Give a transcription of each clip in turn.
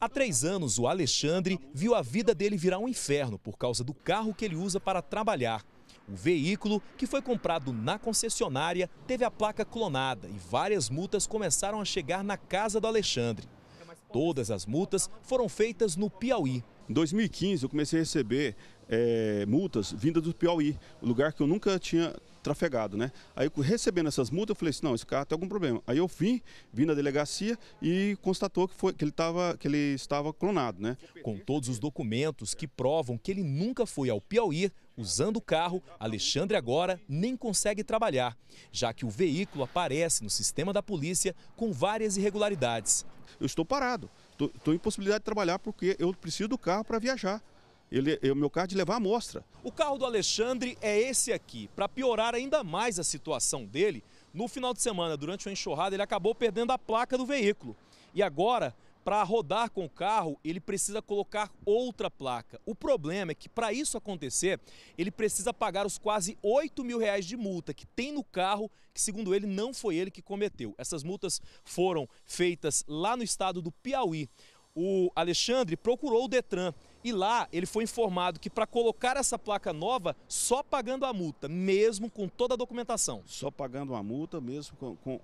Há três anos, o Alexandre viu a vida dele virar um inferno por causa do carro que ele usa para trabalhar. O veículo, que foi comprado na concessionária, teve a placa clonada e várias multas começaram a chegar na casa do Alexandre. Todas as multas foram feitas no Piauí. Em 2015, eu comecei a receber é, multas vindas do Piauí, lugar que eu nunca tinha trafegado, né? Aí recebendo essas multas, eu falei assim, não, esse carro tem algum problema. Aí eu vim, vim na delegacia e constatou que, foi, que, ele, tava, que ele estava clonado, né? Com todos os documentos que provam que ele nunca foi ao Piauí, Usando o carro, Alexandre agora nem consegue trabalhar, já que o veículo aparece no sistema da polícia com várias irregularidades. Eu estou parado, estou possibilidade de trabalhar porque eu preciso do carro para viajar ele, o meu carro é de levar a amostra. O carro do Alexandre é esse aqui. Para piorar ainda mais a situação dele, no final de semana, durante uma enxurrada, ele acabou perdendo a placa do veículo. E agora, para rodar com o carro, ele precisa colocar outra placa. O problema é que, para isso acontecer, ele precisa pagar os quase 8 mil reais de multa que tem no carro, que, segundo ele, não foi ele que cometeu. Essas multas foram feitas lá no estado do Piauí o Alexandre procurou o Detran e lá ele foi informado que para colocar essa placa nova, só pagando a multa, mesmo com toda a documentação. Só pagando a multa, mesmo com, com,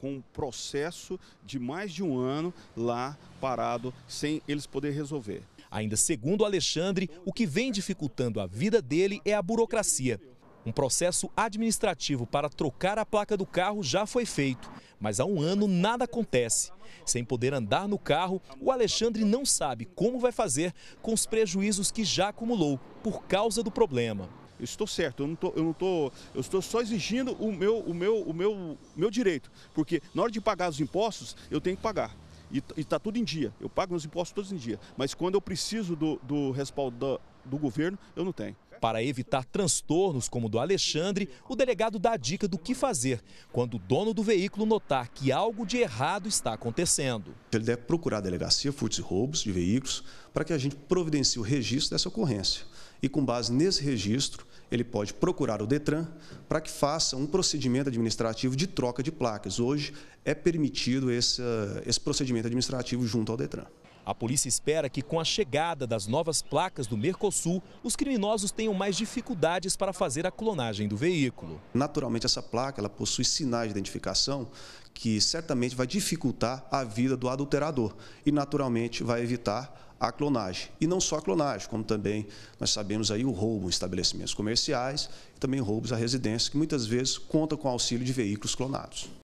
com, um processo de mais de um ano lá parado, sem eles poder resolver. Ainda segundo Alexandre, o que vem dificultando a vida dele é a burocracia. Um processo administrativo para trocar a placa do carro já foi feito, mas há um ano nada acontece. Sem poder andar no carro, o Alexandre não sabe como vai fazer com os prejuízos que já acumulou por causa do problema. Eu estou certo, eu não tô, eu não tô, eu estou só exigindo o meu, o meu, o meu, meu direito, porque na hora de pagar os impostos, eu tenho que pagar. E está tudo em dia, eu pago meus impostos todos em dia. Mas quando eu preciso do, do respaldo do, do governo, eu não tenho. Para evitar transtornos como o do Alexandre, o delegado dá a dica do que fazer quando o dono do veículo notar que algo de errado está acontecendo. Ele deve procurar a delegacia furtos e roubos de veículos para que a gente providencie o registro dessa ocorrência. E com base nesse registro, ele pode procurar o Detran para que faça um procedimento administrativo de troca de placas. Hoje é permitido esse, esse procedimento administrativo junto ao Detran. A polícia espera que, com a chegada das novas placas do Mercosul, os criminosos tenham tenham mais dificuldades para fazer a clonagem do veículo. Naturalmente, essa placa ela possui sinais de identificação que certamente vai dificultar a vida do adulterador e naturalmente vai evitar a clonagem. E não só a clonagem, como também nós sabemos aí o roubo em estabelecimentos comerciais e também roubos a residências que muitas vezes contam com auxílio de veículos clonados.